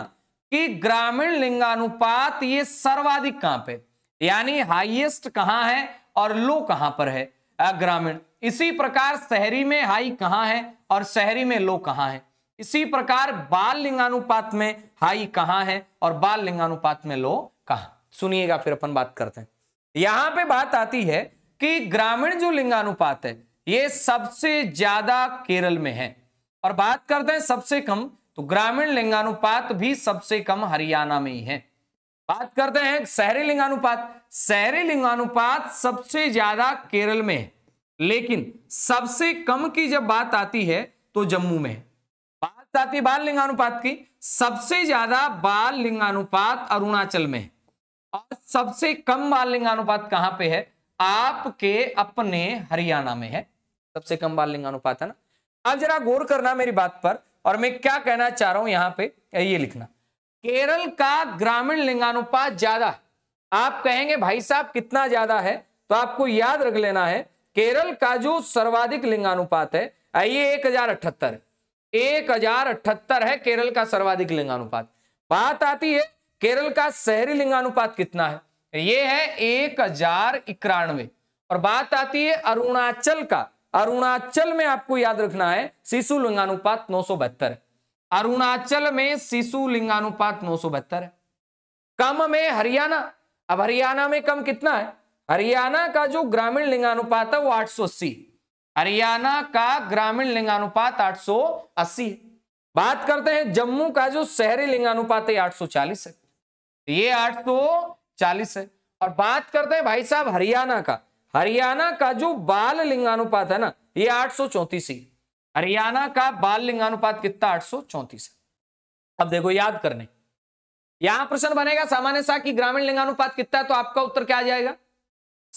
कि ग्रामीण लिंगानुपात ये सर्वाधिक कहां पे यानी हाईएस्ट कहां है और लो कहां पर है ग्रामीण इसी प्रकार शहरी में हाई कहां है और शहरी में लो कहां है इसी प्रकार बाल लिंगानुपात में हाई कहां है और बाल लिंगानुपात में लो कहा सुनिएगा फिर अपन बात करते हैं यहां पे बात आती है कि ग्रामीण जो लिंगानुपात है ये सबसे ज्यादा केरल में है और बात करते हैं सबसे कम तो ग्रामीण लिंगानुपात भी सबसे कम हरियाणा में ही है बात करते हैं शहरी लिंगानुपात शहरी लिंगानुपात सबसे ज्यादा केरल में है लेकिन सबसे कम की जब बात आती है तो जम्मू में बात आती है बाल लिंगानुपात की सबसे ज्यादा बाल लिंगानुपात अरुणाचल में है और सबसे कम बाल लिंगानुपात कहां पे है आपके अपने हरियाणा में है सबसे कम बाल लिंगानुपात है ना आप जरा गौर करना मेरी बात पर और मैं क्या कहना चाह रहा हूं यहां पे ये लिखना केरल का ग्रामीण लिंगानुपात ज्यादा आप कहेंगे भाई साहब कितना ज्यादा है तो आपको याद रख लेना है केरल का जो सर्वाधिक लिंगानुपात है ये एक हजार अठहत्तर एक हजार अठहत्तर है केरल का सर्वाधिक लिंगानुपात बात आती है केरल का शहरी लिंगानुपात कितना है ये है एक हजार इक्यानवे और बात आती है अरुणाचल का अरुणाचल में आपको याद रखना है शिशु लिंगानुपात नौ सौ बहत्तर अरुणाचल में शिशु लिंगानुपात नौ सौ बहत्तर कम में हरियाणा अब हरियाणा में कम कितना है हरियाणा का जो ग्रामीण लिंगानुपात है वो अस्सी हरियाणा का ग्रामीण लिंगानुपात 880 है बात करते हैं जम्मू का जो शहरी लिंगानुपात है 840 है ये 840 है और बात करते हैं भाई साहब हरियाणा का हरियाणा का जो बाल लिंगानुपात है ना ये आठ सौ चौंतीस ही हरियाणा का बाल लिंगानुपात कितना आठ सौ चौंतीस है अब देखो याद करने यहां प्रश्न बनेगा सामान्य सा कि ग्रामीण लिंगानुपात कितना है तो आपका उत्तर क्या आ जाएगा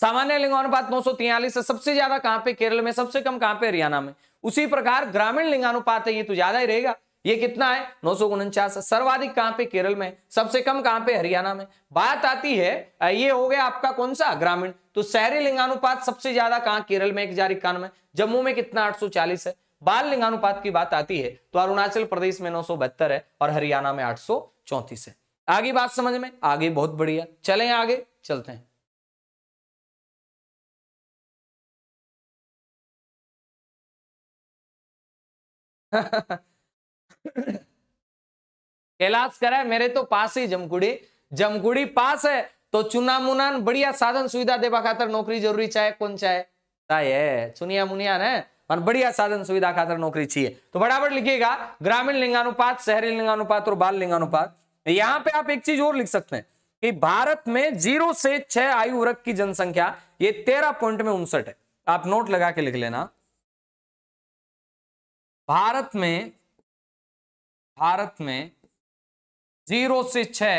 सामान्य लिंगानुपात नौ सौ है सबसे ज्यादा कहां पे केरल में सबसे कम कहां पे हरियाणा में उसी प्रकार ग्रामीण लिंगानुपात है ये तो ज्यादा ही रहेगा ये कितना है नौ सौ है सर्वाधिक कहां पे केरल में सबसे कम कहां पे हरियाणा में बात आती है ये हो गया आपका कौन सा ग्रामीण तो शहरी लिंगानुपात सबसे ज्यादा कहा केरल में एक हजार इक्यानवे जम्मू में कितना 840 है बाल लिंगानुपात की बात आती है तो अरुणाचल प्रदेश में नौ है और हरियाणा में आठ है आगे बात समझ में आगे बहुत बढ़िया चले आगे चलते हैं कैलाश करा है मेरे तो पास ही जमकुड़ी जमकुड़ी पास है તો ચુના મુનાન બઢિયા સાધન સુવિધા દેવા ખાતર નોકરી જરૂરી चाहे કોણ છે તાયે चुनिया मुनिया ने पर बढ़िया साधन सुविधा खातर नौकरी चाहिए तो बराबर लिखिएगा ग्रामीण लिंगानुपात शहरी लिंगानुपात और बाल लिंगानुपात यहां पे आप एक चीज और लिख सकते हैं कि भारत में जीरो से छह आयु वर्ग की जनसंख्या ये तेरह पॉइंट में उनसठ है आप नोट लगा के लिख लेना भारत में भारत में जीरो से छह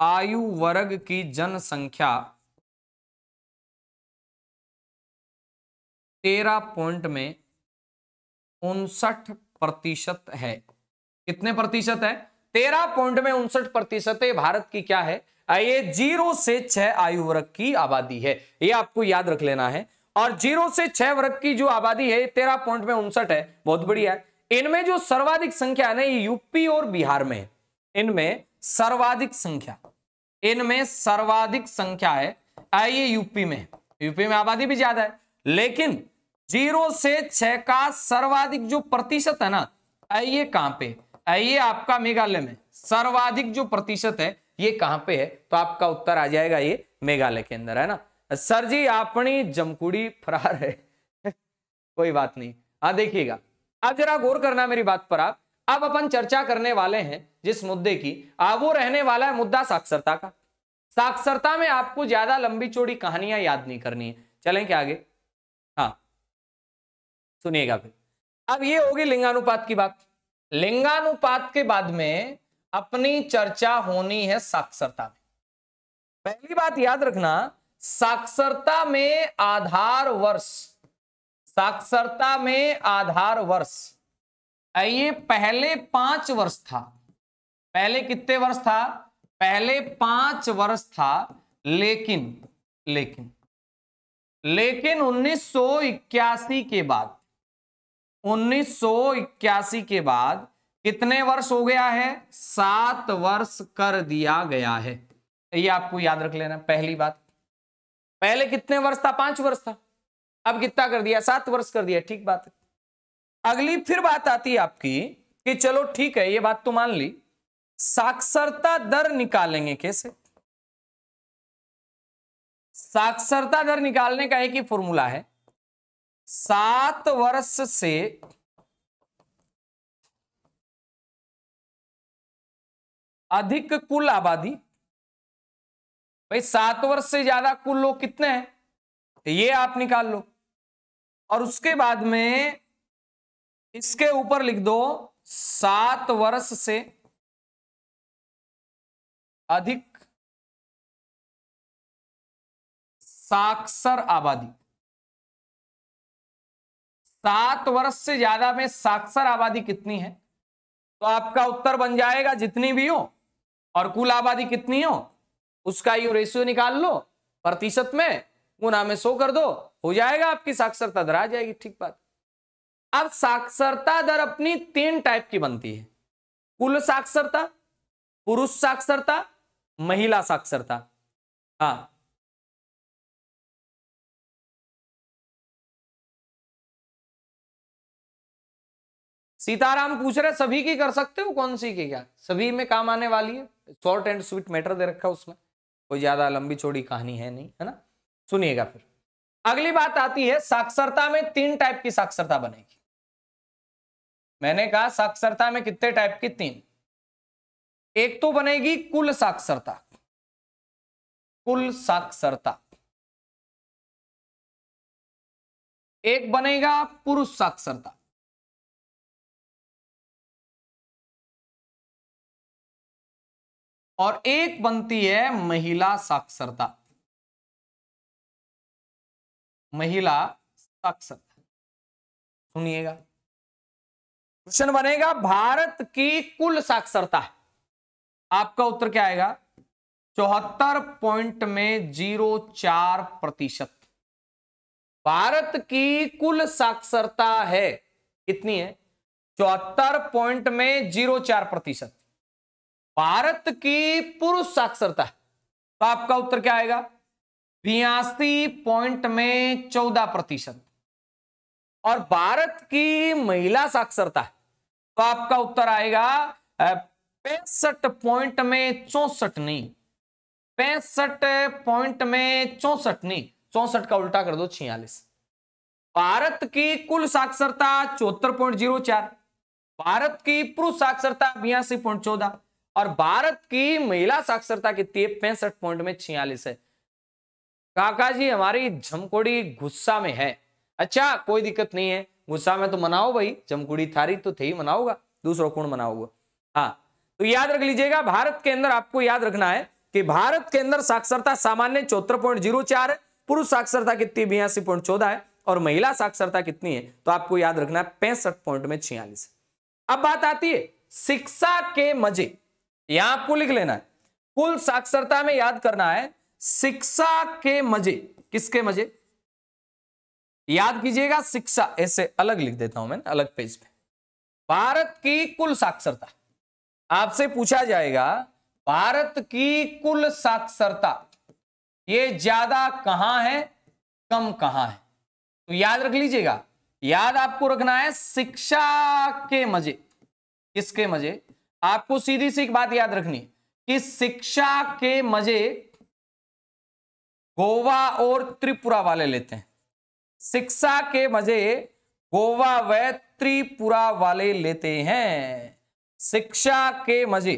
आयु वर्ग की जनसंख्या तेरह पॉइंट में उनसठ प्रतिशत है कितने प्रतिशत है तेरह पॉइंट में उनसठ प्रतिशत है भारत की क्या है ये जीरो से छह आयु वर्ग की आबादी है ये आपको याद रख लेना है और जीरो से छह वर्ग की जो आबादी है तेरह पॉइंट में उनसठ है बहुत बढ़िया है इनमें जो सर्वाधिक संख्या है ना ये यूपी और बिहार में इनमें सर्वाधिक संख्या इनमें सर्वाधिक संख्या है आइए यूपी में यूपी में आबादी भी ज्यादा है लेकिन जीरो से छह का सर्वाधिक जो प्रतिशत है ना आइए कहां पे आइए आपका मेघालय में सर्वाधिक जो प्रतिशत है ये कहां पे है तो आपका उत्तर आ जाएगा ये मेघालय के अंदर है ना सर जी आपनी जमकुड़ी फरार है कोई बात नहीं हाँ देखिएगा आप जरा गौर करना मेरी बात पर आप अब अपन चर्चा करने वाले हैं जिस मुद्दे की आ वो रहने वाला है मुद्दा साक्षरता का साक्षरता में आपको ज्यादा लंबी चौड़ी कहानियां याद नहीं करनी है चलें क्या आगे हाँ सुनिएगा फिर अब ये होगी लिंगानुपात की बात लिंगानुपात के बाद में अपनी चर्चा होनी है साक्षरता में पहली बात याद रखना साक्षरता में आधार वर्ष साक्षरता में आधार वर्ष ये पहले पांच वर्ष था पहले कितने वर्ष था पहले पांच वर्ष था लेकिन लेकिन लेकिन 1981 के बाद 1981 के बाद कितने वर्ष हो गया है सात वर्ष कर दिया गया है ये आपको याद रख लेना पहली बात पहले कितने वर्ष था पांच वर्ष था अब कितना कर दिया सात वर्ष कर दिया ठीक बात है अगली फिर बात आती है आपकी कि चलो ठीक है ये बात तो मान ली साक्षरता दर निकालेंगे कैसे साक्षरता दर निकालने का एक ही फॉर्मूला है सात वर्ष से अधिक कुल आबादी भाई सात वर्ष से ज्यादा कुल लोग कितने हैं तो ये आप निकाल लो और उसके बाद में इसके ऊपर लिख दो सात वर्ष से अधिक साक्षर आबादी सात वर्ष से ज्यादा में साक्षर आबादी कितनी है तो आपका उत्तर बन जाएगा जितनी भी हो और कुल आबादी कितनी हो उसका यू रेशियो निकाल लो प्रतिशत में गुना में सो कर दो हो जाएगा आपकी साक्षरता दर आ जाएगी ठीक बात अब साक्षरता दर अपनी तीन टाइप की बनती है कुल साक्षरता पुरुष साक्षरता महिला साक्षरता हाँ सीताराम पूछ रहे सभी की कर सकते हो कौन सी की क्या सभी में काम आने वाली है शॉर्ट एंड स्वीट मैटर दे रखा उसमें कोई ज्यादा लंबी चौड़ी कहानी है नहीं है ना सुनिएगा फिर अगली बात आती है साक्षरता में तीन टाइप की साक्षरता बनेगी मैंने कहा साक्षरता में कितने टाइप की तीन एक तो बनेगी कुल साक्षरता कुल साक्षरता एक बनेगा पुरुष साक्षरता और एक बनती है महिला साक्षरता महिला साक्षरता सुनिएगा क्वेश्चन बनेगा भारत की कुल साक्षरता आपका उत्तर क्या आएगा चौहत्तर पॉइंट में जीरो चार प्रतिशत भारत की कुल साक्षरता है कितनी है चौहत्तर पॉइंट में जीरो चार प्रतिशत भारत की पुरुष साक्षरता तो आपका उत्तर क्या आएगा बयासी पॉइंट में चौदह प्रतिशत और भारत की महिला साक्षरता तो आपका उत्तर आएगा पैंसठ पॉइंट में चौसठ नहीं पैंसठ पॉइंट में चौसठ नहीं चौसठ का उल्टा कर दो छियालीस भारत की कुल साक्षरता चौहत्तर पॉइंट जीरो चार भारत की पुरुष साक्षरता बयासी पॉइंट चौदह और भारत की महिला साक्षरता कितनी है पैंसठ पॉइंट में छियालीस है काका जी हमारी झमकोड़ी गुस्सा में है अच्छा कोई दिक्कत नहीं है गुस्सा में तो मनाओ भाई चमकुड़ी थारी तो थे ही मनाओगा दूसरा कौन मनाओगा हाँ तो याद रख लीजिएगा भारत के अंदर आपको याद रखना है कि भारत के अंदर साक्षरता सामान्य चौहत्तर पॉइंट जीरो चार है पुरुष साक्षरता कितनी बयासी पॉइंट चौदह है और महिला साक्षरता कितनी है तो आपको याद रखना है पैंसठ पॉइंट में छियालीस अब बात आती है शिक्षा के मजे यहां आपको लिख लेना है कुल साक्षरता में याद करना है शिक्षा के मजे किसके मजे याद कीजिएगा शिक्षा ऐसे अलग लिख देता हूं मैं अलग पेज पे भारत की कुल साक्षरता आपसे पूछा जाएगा भारत की कुल साक्षरता ये ज्यादा कहां है कम कहां है तो याद रख लीजिएगा याद आपको रखना है शिक्षा के मजे किसके मजे आपको सीधी सी एक बात याद रखनी कि शिक्षा के मजे गोवा और त्रिपुरा वाले लेते हैं शिक्षा के मजे गोवा व त्रिपुरा वाले लेते हैं शिक्षा के मजे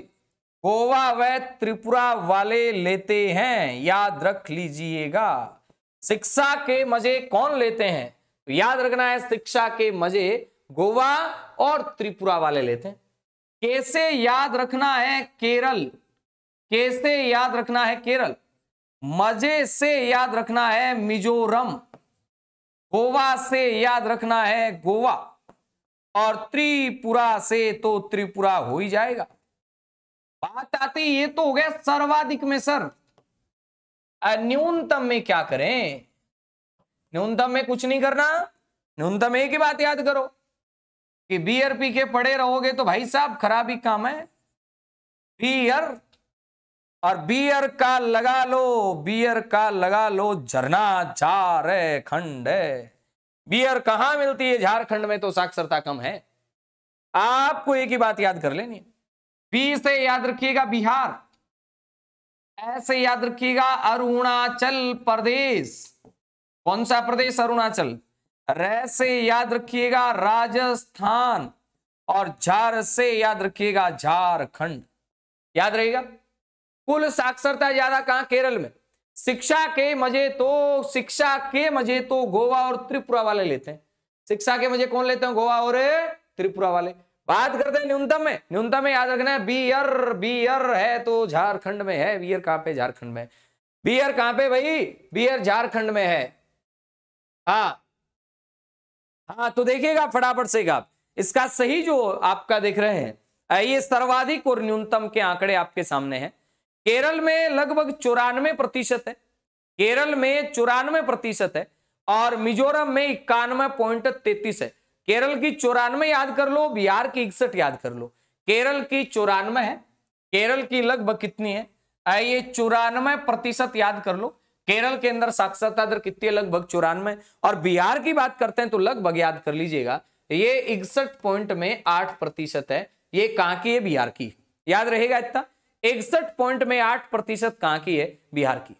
गोवा व त्रिपुरा वाले लेते हैं याद रख लीजिएगा शिक्षा के मजे कौन लेते हैं तो याद रखना है शिक्षा के मजे गोवा और त्रिपुरा वाले लेते हैं कैसे याद रखना है केरल कैसे याद रखना है केरल मजे से याद रखना है मिजोरम गोवा से याद रखना है गोवा और त्रिपुरा से तो त्रिपुरा हो ही जाएगा बात आती ये तो हो गया सर्वाधिक में सर न्यूनतम में क्या करें न्यूनतम में कुछ नहीं करना न्यूनतम एक ही बात याद करो कि बीआरपी के पड़े रहोगे तो भाई साहब खराब ही काम है बीआर और बियर का लगा लो बियर का लगा लो झरना झारखंड बियर कहां मिलती है झारखंड में तो साक्षरता कम है आपको एक ही बात याद कर लेनी बी से याद रखिएगा बिहार ऐसे याद रखिएगा अरुणाचल प्रदेश कौन सा प्रदेश अरुणाचल से याद रखिएगा राजस्थान और झार से याद रखिएगा झारखंड याद रहेगा कुल साक्षरता ज्यादा कहा केरल में शिक्षा के मजे तो शिक्षा के मजे तो गोवा और त्रिपुरा वाले लेते हैं शिक्षा के मजे कौन लेते हैं गोवा और त्रिपुरा वाले बात करते हैं न्यूनतम में न्यूनतम में याद रखना है बीयर बीयर है तो झारखंड में है बीयर कहां पे झारखंड में बीयर कहां पे भाई बीयर झारखंड में है हा हा तो देखिएगा फटाफट से आप इसका सही जो आपका देख रहे हैं ये सर्वाधिक और न्यूनतम के आंकड़े आपके सामने हैं केरल में लगभग चौरानवे प्रतिशत है केरल में चौरानवे प्रतिशत है और मिजोरम में इक्यानवे पॉइंट तैतीस है केरल की चौरानवे याद कर लो बिहार की इकसठ याद कर लो केरल की चौरानवे है केरल की लगभग कितनी है ये चौरानवे प्रतिशत याद कर लो केरल के अंदर साक्षरता दर कितनी है लगभग चौरानवे और बिहार की बात करते हैं तो लगभग याद कर लीजिएगा ये इकसठ पॉइंट में आठ प्रतिशत है ये कहां की है बिहार की याद रहेगा इतना इकसठ पॉइंट में आठ प्रतिशत कहां की है बिहार की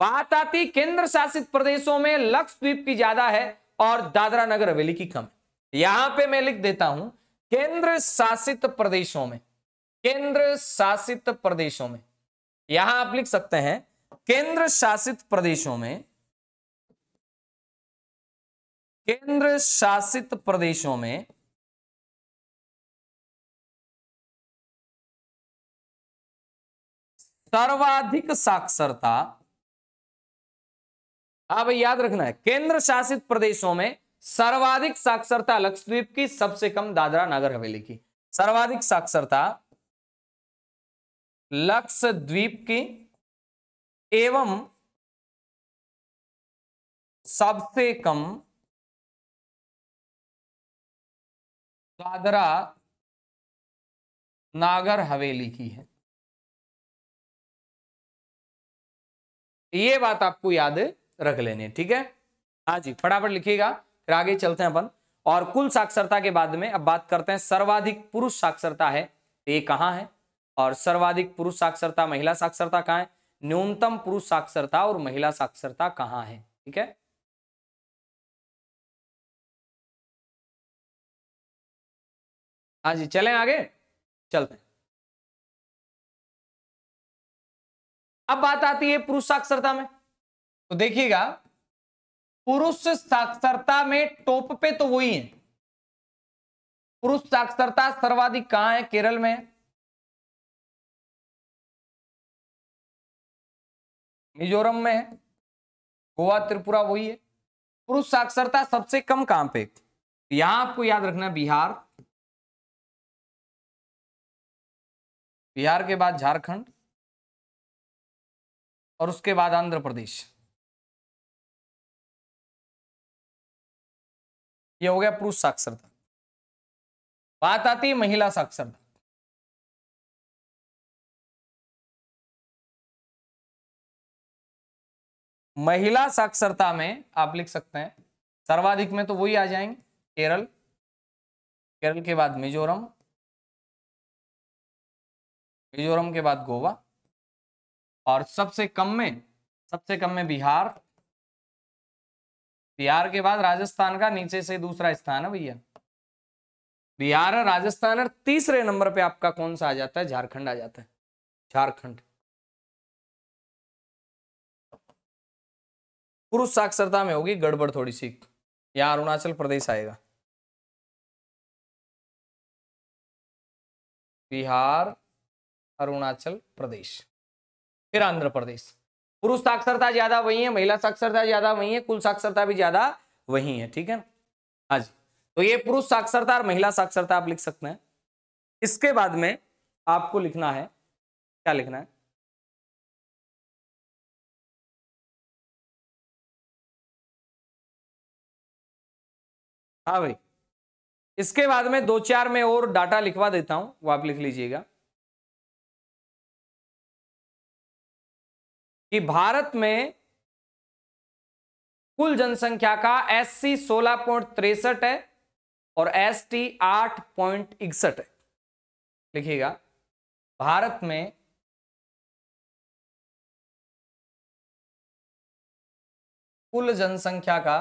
बात आती केंद्र शासित प्रदेशों में लक्षद्वीप की ज्यादा है और दादरा नगर हवेली की कम है यहां पे मैं लिख देता हूं केंद्र शासित प्रदेशों में केंद्र शासित प्रदेशों में यहां आप लिख सकते हैं केंद्र शासित प्रदेशों में केंद्र शासित प्रदेशों में सर्वाधिक साक्षरता अब हाँ याद रखना है केंद्र शासित प्रदेशों में सर्वाधिक साक्षरता लक्षद्वीप की सबसे कम दादरा नगर हवेली की सर्वाधिक साक्षरता लक्षद्वीप की एवं सबसे कम दादरा नागर हवेली की है ये बात आपको याद रख लेनी है ठीक है हाँ जी फटाफट लिखिएगा फिर आगे चलते हैं अपन और कुल साक्षरता के बाद में अब बात करते हैं सर्वाधिक पुरुष साक्षरता है तो ये कहाँ है और सर्वाधिक पुरुष साक्षरता महिला साक्षरता कहाँ है न्यूनतम पुरुष साक्षरता और महिला साक्षरता कहाँ है ठीक है हाँ जी चलें आगे चलते हैं अब बात आती है पुरुष साक्षरता में तो देखिएगा पुरुष साक्षरता में टॉप पे तो वही है पुरुष साक्षरता सर्वाधिक कहां है केरल में मिजोरम में है गोवा त्रिपुरा वही है पुरुष साक्षरता सबसे कम कहां पे यहां आपको याद रखना बिहार बिहार के बाद झारखंड और उसके बाद आंध्र प्रदेश ये हो गया पुरुष साक्षरता बात आती है महिला साक्षरता महिला साक्षरता में आप लिख सकते हैं सर्वाधिक में तो वही आ जाएंगे केरल केरल के बाद मिजोरम मिजोरम के बाद गोवा और सबसे कम में सबसे कम में बिहार बिहार के बाद राजस्थान का नीचे से दूसरा स्थान है भैया बिहार और राजस्थान और तीसरे नंबर पे आपका कौन सा आ जाता है झारखंड आ जाता है झारखंड पुरुष साक्षरता में होगी गड़बड़ थोड़ी सी यहां अरुणाचल प्रदेश आएगा बिहार अरुणाचल प्रदेश फिर आंध्र प्रदेश पुरुष साक्षरता ज्यादा वही है महिला साक्षरता ज्यादा वही है कुल साक्षरता भी ज्यादा वही है ठीक है हाँ जी तो ये पुरुष साक्षरता और महिला साक्षरता आप लिख सकते हैं इसके बाद में आपको लिखना है क्या लिखना है हाँ भाई इसके बाद में दो चार में और डाटा लिखवा देता हूं वो आप लिख लीजिएगा कि भारत में कुल जनसंख्या का एस सी सोलह पॉइंट तिरसठ है और एस टी आठ पॉइंट इकसठ है लिखिएगा भारत में कुल जनसंख्या का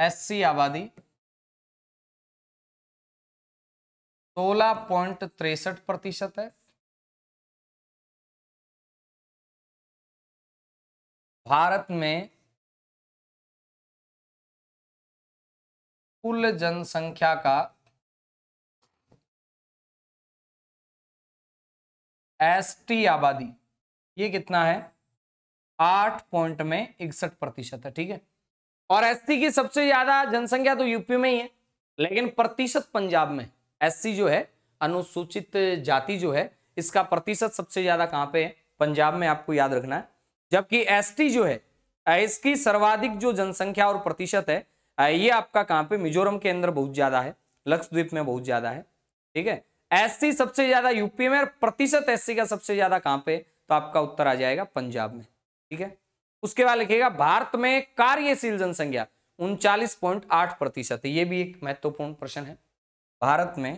एस सी आबादी सोलह पॉइंट तिरसठ प्रतिशत है भारत में कुल जनसंख्या का एसटी आबादी ये कितना है आठ पॉइंट में इकसठ प्रतिशत है ठीक है और एसटी की सबसे ज्यादा जनसंख्या तो यूपी में ही है लेकिन प्रतिशत पंजाब में एससी जो है अनुसूचित जाति जो है इसका प्रतिशत सबसे ज्यादा कहाँ पे है पंजाब में आपको याद रखना है जबकि एसटी जो है इसकी सर्वाधिक जो जनसंख्या और प्रतिशत है ये आपका कहाँ पे मिजोरम के अंदर बहुत ज्यादा है लक्षद्वीप में बहुत ज्यादा है ठीक है एससी सबसे ज्यादा यूपी में और प्रतिशत एससी का सबसे ज्यादा कहाँ पे तो आपका उत्तर आ जाएगा पंजाब में ठीक है उसके बाद लिखेगा भारत में कार्यशील जनसंख्या उनचालीस पॉइंट आठ प्रतिशत ये भी एक महत्वपूर्ण प्रश्न है भारत में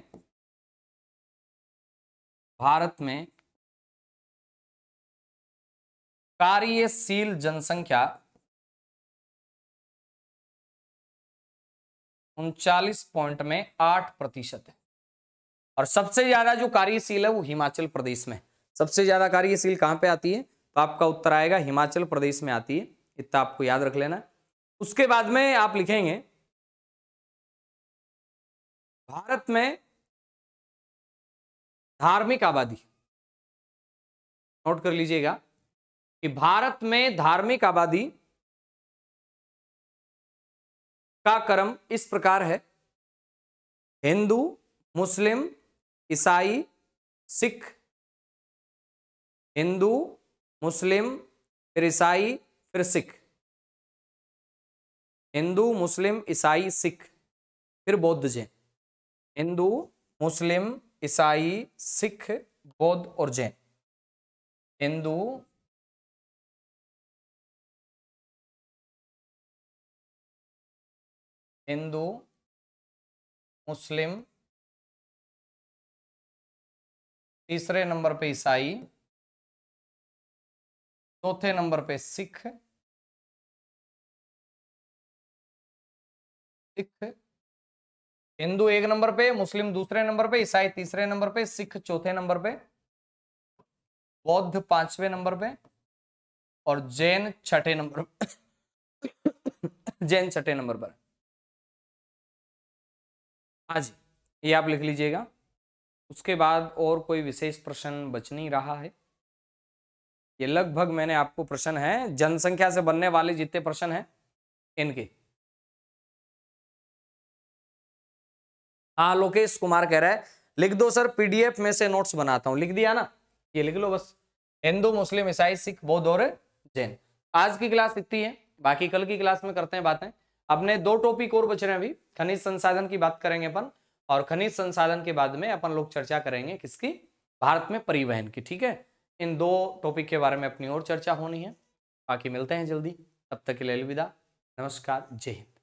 भारत में कार्यशील जनसंख्या उनचालीस पॉइंट में आठ प्रतिशत है और सबसे ज्यादा जो कार्यशील है वो हिमाचल प्रदेश में सबसे ज्यादा कार्यशील कहां पे आती है तो आपका उत्तर आएगा हिमाचल प्रदेश में आती है इतना आपको याद रख लेना उसके बाद में आप लिखेंगे भारत में धार्मिक आबादी नोट कर लीजिएगा कि भारत में धार्मिक आबादी का क्रम इस प्रकार है हिंदू मुस्लिम ईसाई सिख हिंदू मुस्लिम फिर ईसाई फिर सिख हिंदू मुस्लिम ईसाई सिख फिर बौद्ध जैन हिंदू मुस्लिम ईसाई सिख बौद्ध और जैन हिंदू हिंदू मुस्लिम तीसरे नंबर पे ईसाई चौथे नंबर पे सिख सिख हिंदू एक नंबर पे मुस्लिम दूसरे नंबर पे ईसाई तीसरे नंबर पे सिख चौथे नंबर पे बौद्ध पांचवें नंबर पे और जैन छठे नंबर जैन छठे नंबर पर हाँ जी ये आप लिख लीजिएगा उसके बाद और कोई विशेष प्रश्न बच नहीं रहा है ये लगभग मैंने आपको प्रश्न है जनसंख्या से बनने वाले जितने प्रश्न हैं इनके हाँ लोकेश कुमार कह रहा है लिख दो सर पीडीएफ में से नोट्स बनाता हूँ लिख दिया ना ये लिख लो बस हिंदू मुस्लिम ईसाई सिख बौद्ध और जैन आज की क्लास इतनी है बाकी कल की क्लास में करते हैं बातें अपने दो टॉपिक और बच रहे हैं अभी खनिज संसाधन की बात करेंगे अपन और खनिज संसाधन के बाद में अपन लोग चर्चा करेंगे किसकी भारत में परिवहन की ठीक है इन दो टॉपिक के बारे में अपनी और चर्चा होनी है बाकी मिलते हैं जल्दी तब तक के लिए अलविदा नमस्कार जय हिंद